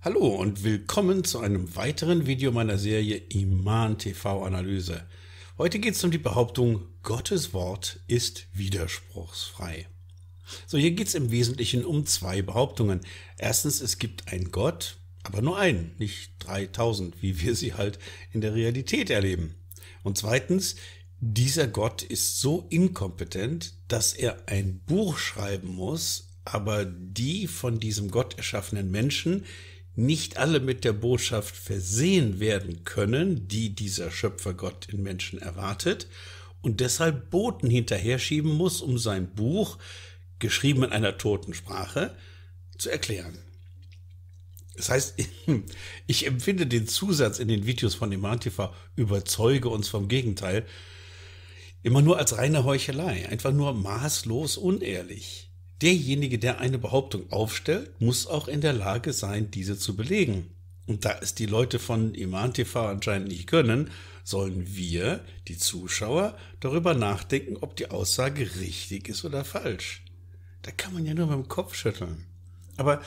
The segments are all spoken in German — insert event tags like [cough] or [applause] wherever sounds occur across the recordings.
Hallo und willkommen zu einem weiteren Video meiner Serie Iman TV Analyse. Heute geht es um die Behauptung, Gottes Wort ist widerspruchsfrei. So, hier geht es im Wesentlichen um zwei Behauptungen. Erstens, es gibt einen Gott, aber nur einen, nicht 3000, wie wir sie halt in der Realität erleben. Und zweitens, dieser Gott ist so inkompetent, dass er ein Buch schreiben muss, aber die von diesem Gott erschaffenen Menschen nicht alle mit der Botschaft versehen werden können, die dieser Schöpfergott in Menschen erwartet und deshalb Boten hinterher schieben muss, um sein Buch, geschrieben in einer toten Sprache, zu erklären. Das heißt, [laughs] ich empfinde den Zusatz in den Videos von Imantifa, überzeuge uns vom Gegenteil, immer nur als reine Heuchelei, einfach nur maßlos unehrlich derjenige, der eine Behauptung aufstellt, muss auch in der Lage sein, diese zu belegen. Und da es die Leute von Iman TV anscheinend nicht können, sollen wir, die Zuschauer, darüber nachdenken, ob die Aussage richtig ist oder falsch. Da kann man ja nur beim Kopf schütteln. Aber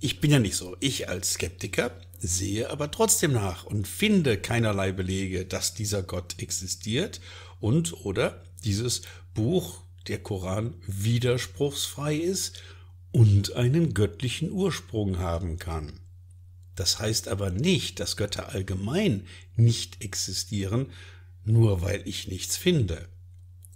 ich bin ja nicht so. Ich als Skeptiker sehe aber trotzdem nach und finde keinerlei Belege, dass dieser Gott existiert und oder dieses Buch der Koran widerspruchsfrei ist und einen göttlichen Ursprung haben kann. Das heißt aber nicht, dass Götter allgemein nicht existieren, nur weil ich nichts finde.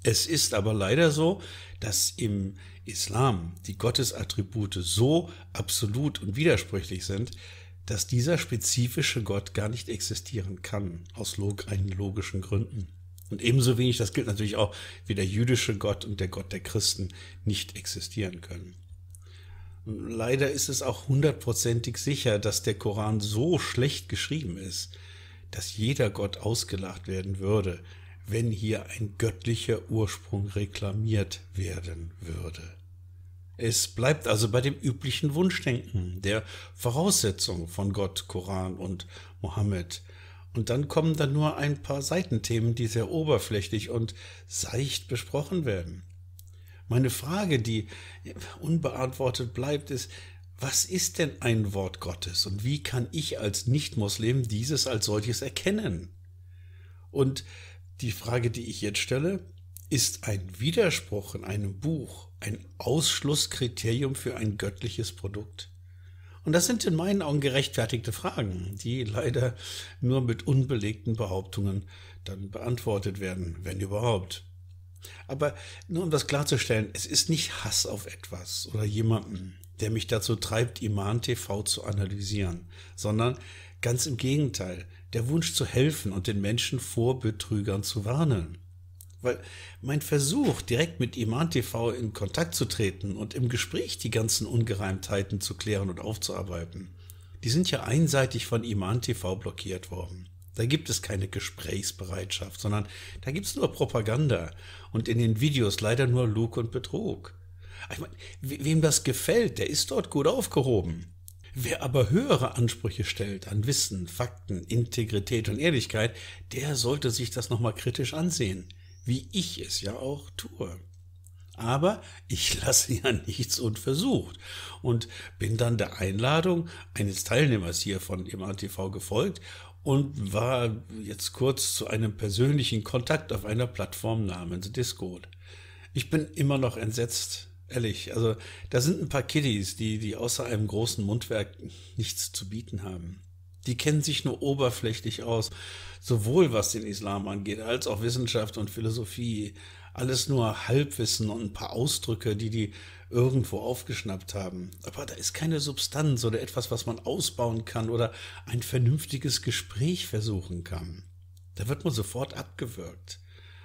Es ist aber leider so, dass im Islam die Gottesattribute so absolut und widersprüchlich sind, dass dieser spezifische Gott gar nicht existieren kann, aus log logischen Gründen. Und ebenso wenig, das gilt natürlich auch, wie der jüdische Gott und der Gott der Christen nicht existieren können. Leider ist es auch hundertprozentig sicher, dass der Koran so schlecht geschrieben ist, dass jeder Gott ausgelacht werden würde, wenn hier ein göttlicher Ursprung reklamiert werden würde. Es bleibt also bei dem üblichen Wunschdenken, der Voraussetzung von Gott, Koran und Mohammed, und dann kommen da nur ein paar Seitenthemen, die sehr oberflächlich und seicht besprochen werden. Meine Frage, die unbeantwortet bleibt, ist, was ist denn ein Wort Gottes und wie kann ich als Nicht-Muslim dieses als solches erkennen? Und die Frage, die ich jetzt stelle, ist ein Widerspruch in einem Buch ein Ausschlusskriterium für ein göttliches Produkt? Und das sind in meinen Augen gerechtfertigte Fragen, die leider nur mit unbelegten Behauptungen dann beantwortet werden, wenn überhaupt. Aber nur um das klarzustellen, es ist nicht Hass auf etwas oder jemanden, der mich dazu treibt, Iman TV zu analysieren, sondern ganz im Gegenteil, der Wunsch zu helfen und den Menschen vor Betrügern zu warnen. Weil mein Versuch, direkt mit Iman TV in Kontakt zu treten und im Gespräch die ganzen Ungereimtheiten zu klären und aufzuarbeiten, die sind ja einseitig von Iman TV blockiert worden. Da gibt es keine Gesprächsbereitschaft, sondern da gibt es nur Propaganda und in den Videos leider nur Lug und Betrug. Ich meine, wem das gefällt, der ist dort gut aufgehoben. Wer aber höhere Ansprüche stellt an Wissen, Fakten, Integrität und Ehrlichkeit, der sollte sich das nochmal kritisch ansehen wie ich es ja auch tue. Aber ich [laughs] lasse ja nichts unversucht und bin dann der Einladung eines Teilnehmers hier von MATV gefolgt und war jetzt kurz zu einem persönlichen Kontakt auf einer Plattform namens Discord. Ich bin immer noch entsetzt, ehrlich. Also da sind ein paar Kiddies, die, die außer einem großen Mundwerk nichts zu bieten haben. Die kennen sich nur oberflächlich aus, sowohl was den Islam angeht, als auch Wissenschaft und Philosophie. Alles nur Halbwissen und ein paar Ausdrücke, die die irgendwo aufgeschnappt haben. Aber da ist keine Substanz oder etwas, was man ausbauen kann oder ein vernünftiges Gespräch versuchen kann. Da wird man sofort abgewürgt.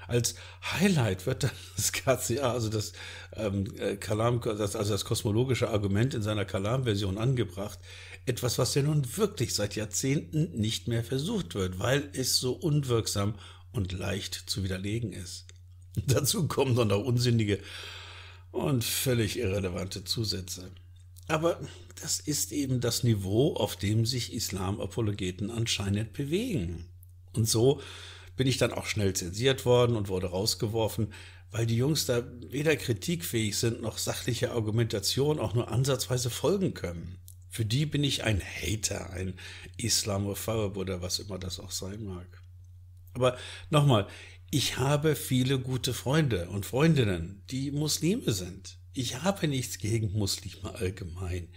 Als Highlight wird dann [laughs] das KCA, also das ähm, äh, Kalam, das, also das kosmologische Argument in seiner Kalam-Version angebracht. Etwas, was ja nun wirklich seit Jahrzehnten nicht mehr versucht wird, weil es so unwirksam und leicht zu widerlegen ist. [laughs] Dazu kommen dann auch unsinnige und völlig irrelevante Zusätze. Aber das ist eben das Niveau, auf dem sich Islamapologeten anscheinend bewegen. Und so bin ich dann auch schnell zensiert worden und wurde rausgeworfen, weil die Jungs da weder kritikfähig sind noch sachliche Argumentation auch nur ansatzweise folgen können. Für die bin ich ein Hater, ein Islamophob oder was immer das auch sein mag. Aber nochmal, ich habe viele gute Freunde und Freundinnen, die Muslime sind. Ich habe nichts gegen Muslime allgemein.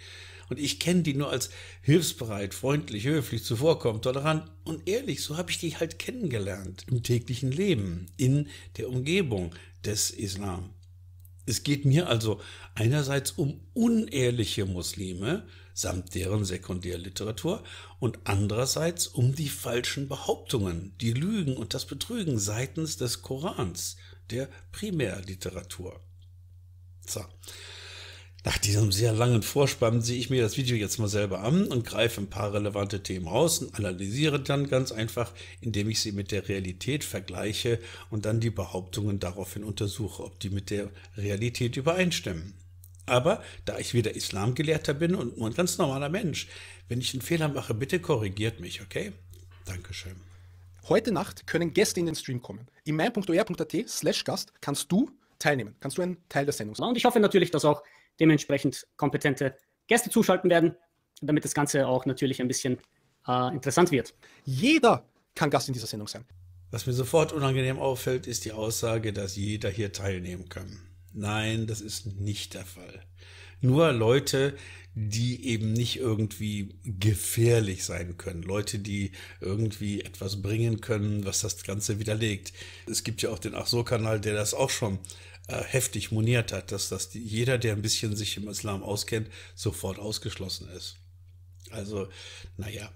Und ich kenne die nur als hilfsbereit, freundlich, höflich, zuvorkommend, tolerant und ehrlich. So habe ich die halt kennengelernt im täglichen Leben, in der Umgebung des Islam. Es geht mir also einerseits um unehrliche Muslime samt deren Sekundärliteratur und andererseits um die falschen Behauptungen, die Lügen und das Betrügen seitens des Korans, der Primärliteratur. So. Nach diesem sehr langen Vorspann sehe ich mir das Video jetzt mal selber an und greife ein paar relevante Themen raus und analysiere dann ganz einfach, indem ich sie mit der Realität vergleiche und dann die Behauptungen daraufhin untersuche, ob die mit der Realität übereinstimmen. Aber da ich wieder Islamgelehrter bin und nur ein ganz normaler Mensch, wenn ich einen Fehler mache, bitte korrigiert mich, okay? Dankeschön. Heute Nacht können Gäste in den Stream kommen. In mein.or.at slash Gast kannst du teilnehmen, kannst du ein Teil der Sendung sein. Und ich hoffe natürlich, dass auch dementsprechend kompetente Gäste zuschalten werden, damit das Ganze auch natürlich ein bisschen äh, interessant wird. Jeder kann Gast in dieser Sendung sein. Was mir sofort unangenehm auffällt, ist die Aussage, dass jeder hier teilnehmen kann. Nein, das ist nicht der Fall. Nur Leute, die eben nicht irgendwie gefährlich sein können. Leute, die irgendwie etwas bringen können, was das Ganze widerlegt. Es gibt ja auch den Ach so-Kanal, der das auch schon äh, heftig moniert hat, dass das die, jeder, der ein bisschen sich im Islam auskennt, sofort ausgeschlossen ist. Also, naja.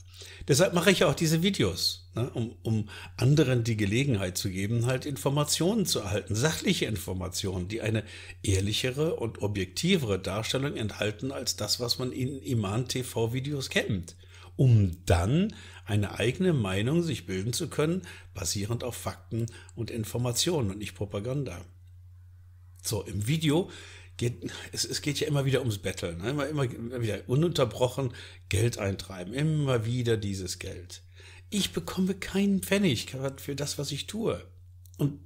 Deshalb mache ich ja auch diese Videos, ne, um, um anderen die Gelegenheit zu geben, halt Informationen zu erhalten, sachliche Informationen, die eine ehrlichere und objektivere Darstellung enthalten als das, was man in Iman-TV-Videos kennt, um dann eine eigene Meinung sich bilden zu können, basierend auf Fakten und Informationen und nicht Propaganda. So, im Video geht, es, es geht ja immer wieder ums Betteln, ne? immer, immer wieder ununterbrochen Geld eintreiben, immer wieder dieses Geld. Ich bekomme keinen Pfennig für das, was ich tue. Und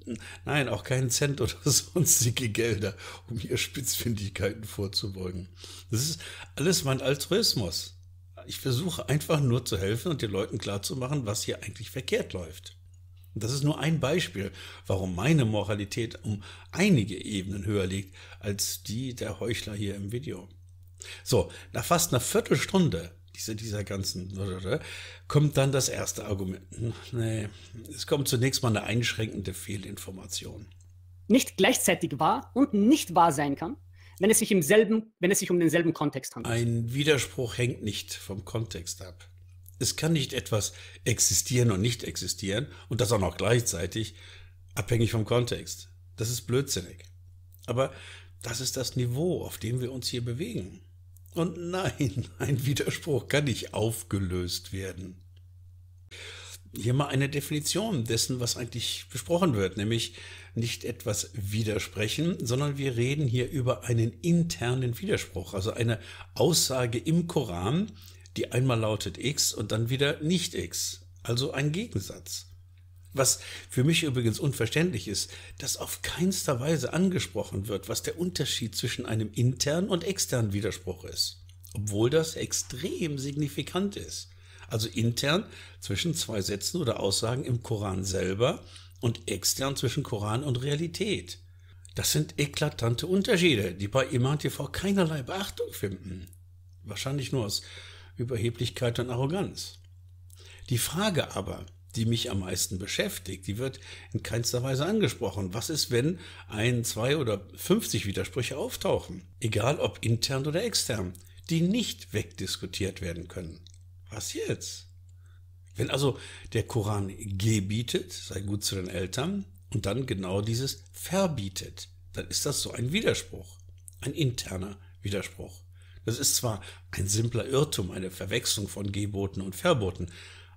nein, auch keinen Cent oder [laughs] sonstige Gelder, um hier Spitzfindigkeiten vorzubeugen. Das ist alles mein Altruismus. Ich versuche einfach nur zu helfen und den Leuten klarzumachen, was hier eigentlich verkehrt läuft. Das ist nur ein Beispiel, warum meine Moralität um einige Ebenen höher liegt als die der Heuchler hier im Video. So, nach fast einer Viertelstunde dieser, dieser ganzen, kommt dann das erste Argument. Hm, nee, es kommt zunächst mal eine einschränkende Fehlinformation. Nicht gleichzeitig wahr und nicht wahr sein kann, wenn es sich, im selben, wenn es sich um denselben Kontext handelt. Ein Widerspruch hängt nicht vom Kontext ab. Es kann nicht etwas existieren und nicht existieren und das auch noch gleichzeitig, abhängig vom Kontext. Das ist blödsinnig. Aber das ist das Niveau, auf dem wir uns hier bewegen. Und [laughs] nein, ein Widerspruch kann nicht aufgelöst werden. Hier mal eine Definition dessen, was eigentlich besprochen wird, nämlich nicht etwas widersprechen, sondern wir reden hier über einen internen Widerspruch, also eine Aussage im Koran, die einmal lautet x und dann wieder nicht x. Also ein Gegensatz. Was für mich übrigens unverständlich ist, dass auf keinster Weise angesprochen wird, was der Unterschied zwischen einem internen und externen Widerspruch ist, obwohl das extrem signifikant ist. Also intern zwischen zwei Sätzen oder Aussagen im Koran selber und extern zwischen Koran und Realität. Das sind eklatante Unterschiede, die bei Iman TV keinerlei Beachtung finden. Wahrscheinlich nur aus Überheblichkeit und Arroganz. Die Frage aber, die mich am meisten beschäftigt, die wird in keinster Weise angesprochen. Was ist, wenn ein, zwei oder 50 Widersprüche auftauchen, egal ob intern oder extern, die nicht wegdiskutiert werden können? Was jetzt? Wenn also der Koran gebietet, sei gut zu den Eltern, und dann genau dieses verbietet, dann ist das so ein Widerspruch, ein interner Widerspruch. Das ist zwar ein simpler Irrtum, eine Verwechslung von Geboten und Verboten,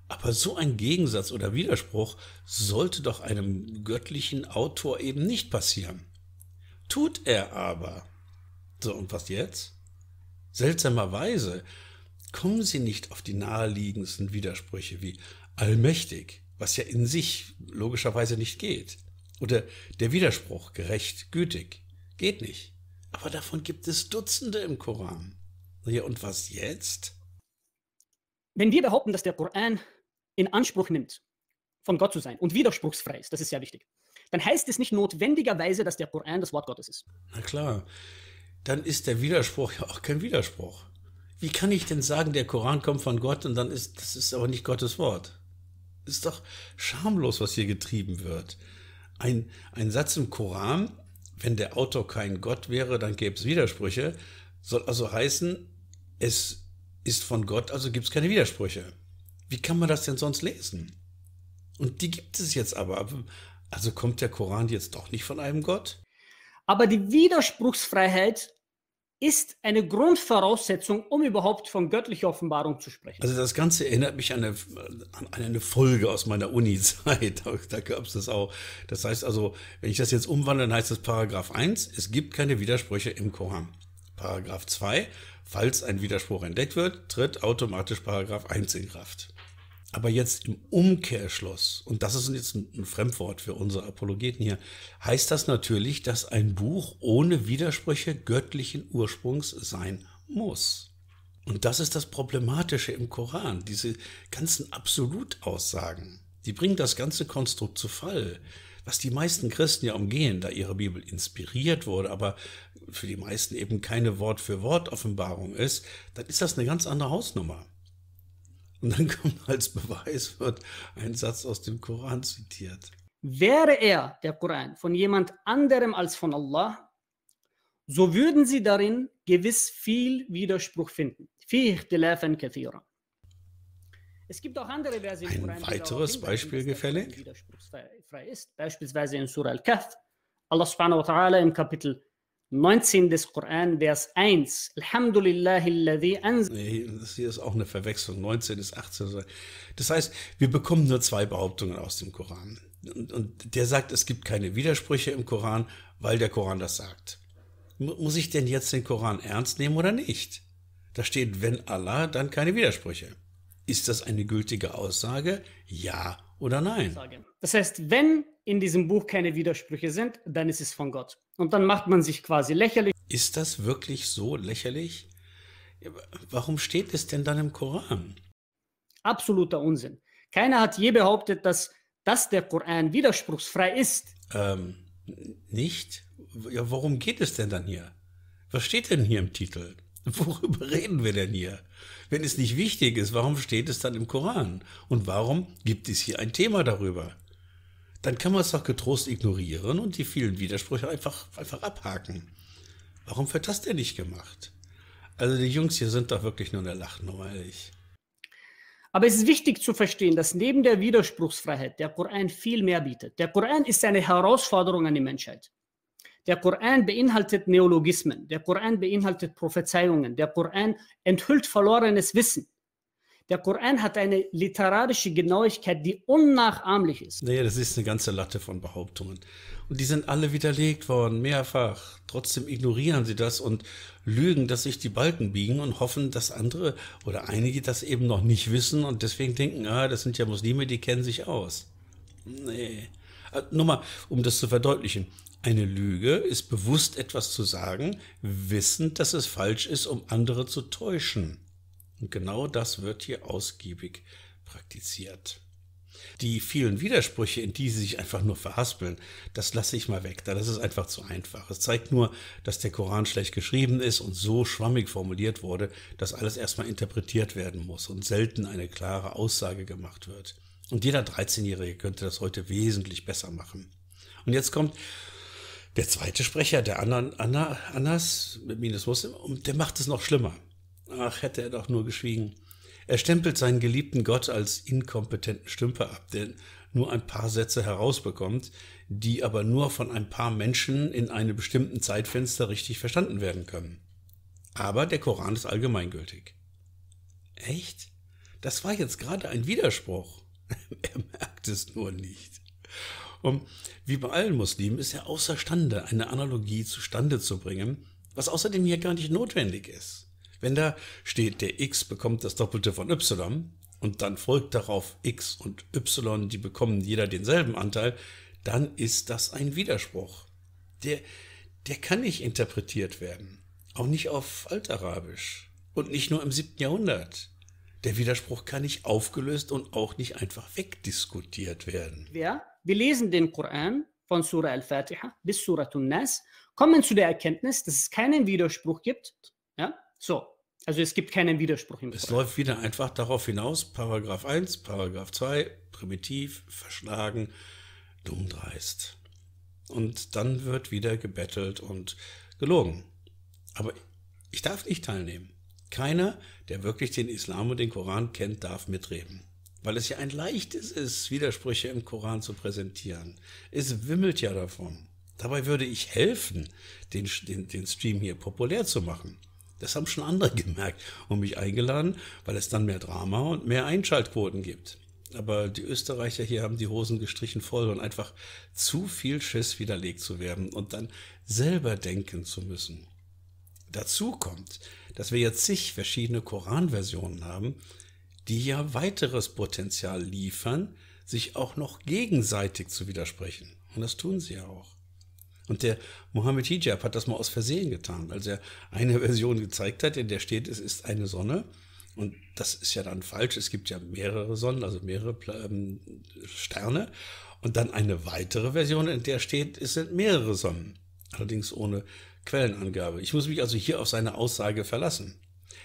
aber so ein Gegensatz oder Widerspruch sollte doch einem göttlichen Autor eben nicht passieren. Tut er aber. So, und was jetzt? Seltsamerweise kommen sie nicht auf die naheliegendsten Widersprüche wie allmächtig, was ja in sich logischerweise nicht geht. Oder der Widerspruch gerecht, gütig, geht nicht. Aber davon gibt es Dutzende im Koran. Ja, und was jetzt? Wenn wir behaupten, dass der Koran in Anspruch nimmt, von Gott zu sein und widerspruchsfrei ist, das ist sehr wichtig, dann heißt es nicht notwendigerweise, dass der Koran das Wort Gottes ist. Na klar, dann ist der Widerspruch ja auch kein Widerspruch. Wie kann ich denn sagen, der Koran kommt von Gott und dann ist das ist aber nicht Gottes Wort? Ist doch schamlos, was hier getrieben wird. Ein, ein Satz im Koran wenn der Autor kein Gott wäre, dann gäbe es Widersprüche. Soll also heißen, es ist von Gott, also gibt es keine Widersprüche. Wie kann man das denn sonst lesen? Und die gibt es jetzt aber. Also kommt der Koran jetzt doch nicht von einem Gott? Aber die Widerspruchsfreiheit ist eine Grundvoraussetzung, um überhaupt von göttlicher Offenbarung zu sprechen. Also das Ganze erinnert mich an eine, an eine Folge aus meiner Uni-Zeit. [laughs] Da, da gab es das auch. Das heißt also, wenn ich das jetzt umwandle, dann heißt das Paragraph 1, es gibt keine Widersprüche im Koran. Paragraph 2, falls ein Widerspruch entdeckt wird, tritt automatisch Paragraph 1 in Kraft. Aber jetzt im Umkehrschluss, und das ist jetzt ein Fremdwort für unsere Apologeten hier, heißt das natürlich, dass ein Buch ohne Widersprüche göttlichen Ursprungs sein muss. Und das ist das Problematische im Koran, diese ganzen Absolutaussagen. Die bringen das ganze Konstrukt zu Fall, was die meisten Christen ja umgehen, da ihre Bibel inspiriert wurde, aber für die meisten eben keine Wort-für-Wort-Offenbarung ist, dann ist das eine ganz andere Hausnummer. Und dann kommt [laughs] als Beweis wird ein Satz aus dem Koran zitiert. Wäre er, der Koran, von jemand anderem als von Allah, so würden sie darin gewiss viel Widerspruch finden. Es gibt auch andere Versen Ein Koran, weiteres Beispiel gefällig? Widerspruchsfrei Beispielsweise in Surah Al-Kahf. Allah subhanahu wa ta'ala im Kapitel 19 des Koran, Vers 1. Alhamdulillahi nee, das hier ist auch eine Verwechslung. 19 ist 18. Das heißt, wir bekommen nur zwei Behauptungen aus dem Koran. Und, und der sagt, es gibt keine Widersprüche im Koran, weil der Koran das sagt. Muss ich denn jetzt den Koran ernst nehmen oder nicht? Da steht, wenn Allah, dann keine Widersprüche. Ist das eine gültige Aussage? Ja oder nein. Das heißt, wenn in diesem Buch keine Widersprüche sind, dann ist es von Gott. Und dann macht man sich quasi lächerlich. Ist das wirklich so lächerlich? Warum steht es denn dann im Koran? Absoluter Unsinn. Keiner hat je behauptet, dass, dass der Koran widerspruchsfrei ist. Ähm, nicht? Ja, worum geht es denn dann hier? Was steht denn hier im Titel? [laughs] Worüber reden wir denn hier? Wenn es nicht wichtig ist, warum steht es dann im Koran? Und warum gibt es hier ein Thema darüber? Dann kann man es doch getrost ignorieren und die vielen Widersprüche einfach, einfach abhaken. Warum wird das denn nicht gemacht? Also die Jungs hier sind doch wirklich nur in der Lachnummer, ehrlich. Aber es ist wichtig zu verstehen, dass neben der Widerspruchsfreiheit der Koran viel mehr bietet. Der Koran ist eine Herausforderung an die Menschheit. Der Koran beinhaltet Neologismen, der Koran beinhaltet Prophezeiungen, der Koran enthüllt verlorenes Wissen. Der Koran hat eine literarische Genauigkeit, die unnachahmlich ist. Naja, das ist eine ganze Latte von Behauptungen. Und die sind alle widerlegt worden, mehrfach. Trotzdem ignorieren sie das und lügen, dass sich die Balken biegen und hoffen, dass andere oder einige das eben noch nicht wissen und deswegen denken, ah, das sind ja Muslime, die kennen sich aus. Nee. Äh, nur mal, um das zu verdeutlichen. Eine Lüge ist bewusst etwas zu sagen, wissend, dass es falsch ist, um andere zu täuschen. Und genau das wird hier ausgiebig praktiziert. Die vielen Widersprüche, in die sie sich einfach nur verhaspeln, das lasse ich mal weg, da das ist einfach zu einfach. Es zeigt nur, dass der Koran schlecht geschrieben ist und so schwammig formuliert wurde, dass alles erstmal interpretiert werden muss und selten eine klare Aussage gemacht wird. Und jeder 13-Jährige könnte das heute wesentlich besser machen. Und jetzt kommt der zweite Sprecher, der Anan, Anna, Annas, mit Minus Muslim, der macht es noch schlimmer. Ach, hätte er doch nur geschwiegen. Er stempelt seinen geliebten Gott als inkompetenten Stümper ab, der nur ein paar Sätze herausbekommt, die aber nur von ein paar Menschen in einem bestimmten Zeitfenster richtig verstanden werden können. Aber der Koran ist allgemeingültig. Echt? Das war jetzt gerade ein Widerspruch. [laughs] er merkt es nur nicht. Und wie bei allen Muslimen ist er außerstande, eine Analogie zustande zu bringen, was außerdem hier gar nicht notwendig ist. Wenn da steht, der x bekommt das Doppelte von y und dann folgt darauf x und y, die bekommen jeder denselben Anteil, dann ist das ein Widerspruch. Der, der kann nicht interpretiert werden. Auch nicht auf Altarabisch. Und nicht nur im siebten Jahrhundert. Der Widerspruch kann nicht aufgelöst und auch nicht einfach wegdiskutiert werden. Wer? wir lesen den Koran von Surah Al-Fatiha bis Surah al nas kommen zu der Erkenntnis, dass es keinen Widerspruch gibt. Ja, so. Also es gibt keinen Widerspruch im Es Koran. läuft wieder einfach darauf hinaus, Paragraph 1, Paragraph 2, primitiv, verschlagen, dumm dreist. Und dann wird wieder gebettelt und gelogen. Aber ich darf nicht teilnehmen. Keiner, der wirklich den Islam und den Koran kennt, darf mitreden weil es ja ein leichtes ist, Widersprüche im Koran zu präsentieren. Es wimmelt ja davon. Dabei würde ich helfen, den, den, den Stream hier populär zu machen. Das haben schon andere [laughs] gemerkt und mich eingeladen, weil es dann mehr Drama und mehr Einschaltquoten gibt. Aber die Österreicher hier haben die Hosen gestrichen voll und einfach zu viel Schiss widerlegt zu werden und dann selber denken zu müssen. Dazu kommt, dass wir jetzt zig verschiedene Koranversionen haben, die ja weiteres Potenzial liefern, sich auch noch gegenseitig zu widersprechen. Und das tun sie ja auch. Und der Mohammed Hijab hat das mal aus Versehen getan, als er eine [laughs] Version gezeigt hat, in der steht, es ist eine Sonne. Und das ist ja dann falsch. Es gibt ja mehrere Sonnen, also mehrere ähm, Sterne. Und dann eine weitere Version, in der steht, es sind mehrere Sonnen. Allerdings ohne Quellenangabe. Ich muss mich also hier auf seine Aussage verlassen.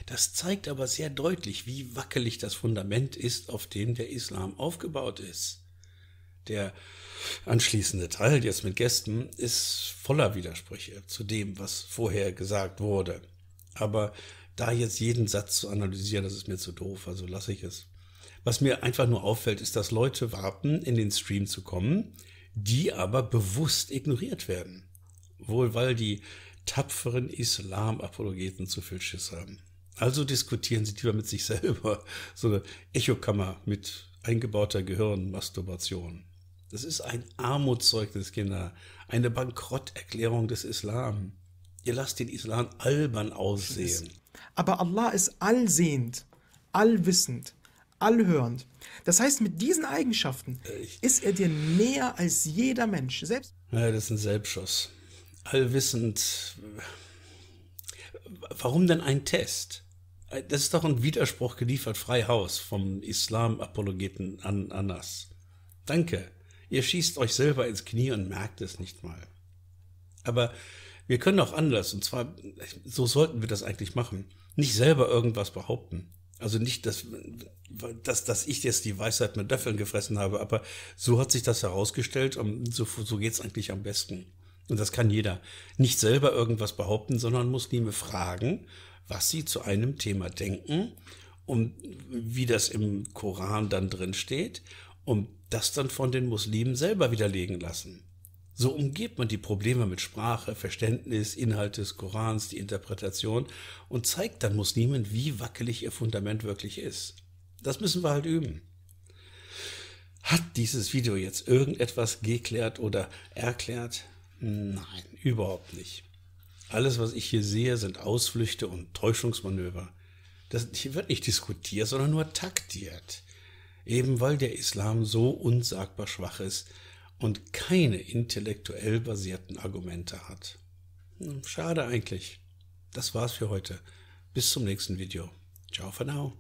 Das zeigt aber sehr deutlich, wie wackelig das Fundament ist, auf dem der Islam aufgebaut ist. Der anschließende Teil jetzt mit Gästen ist voller Widersprüche zu dem, was vorher gesagt wurde. Aber da jetzt jeden Satz zu analysieren, das ist mir zu doof, also lasse ich es. Was mir einfach nur auffällt, ist, dass Leute warten, in den Stream zu kommen, die aber bewusst ignoriert werden. Wohl weil die tapferen Islam-Apologeten zu viel Schiss haben. Also diskutieren sie lieber mit sich selber. So eine Echokammer mit eingebauter Gehirnmasturbation. Das ist ein Armutszeugnis, Kinder. Eine Bankrotterklärung des Islam. Ihr lasst den Islam albern aussehen. Aber Allah ist allsehend, allwissend, allhörend. Das heißt, mit diesen Eigenschaften Echt? ist er dir näher als jeder Mensch. Selbst ja, das ist ein Selbstschuss. Allwissend. Warum denn ein Test? das ist doch ein Widerspruch geliefert, frei Haus, vom Islam-Apologeten an Anas. Danke. Ihr schießt euch selber ins Knie und merkt es nicht mal. Aber wir können auch anders, und zwar, so sollten wir das eigentlich machen. Nicht selber irgendwas behaupten. Also nicht, dass, dass, dass ich jetzt die Weisheit mit Löffeln gefressen habe, aber so hat sich das herausgestellt und so, so geht's eigentlich am besten. Und das kann jeder. Nicht selber irgendwas behaupten, sondern Muslime fragen was sie zu einem Thema denken und wie das im Koran dann drin steht und das dann von den Muslimen selber widerlegen lassen. So umgeht man die Probleme mit Sprache, Verständnis, Inhalt des Korans, die Interpretation und zeigt dann Muslimen, wie wackelig ihr Fundament wirklich ist. Das müssen wir halt üben. Hat dieses Video jetzt irgendetwas geklärt oder erklärt? Nein, überhaupt nicht. Alles, was ich hier sehe, sind Ausflüchte und Täuschungsmanöver. Das, hier wird nicht diskutiert, sondern nur taktiert. Eben weil der Islam so unsagbar schwach ist und keine intellektuell basierten Argumente hat. Hm, schade eigentlich. Das war's für heute. Bis zum nächsten Video. Ciao for now.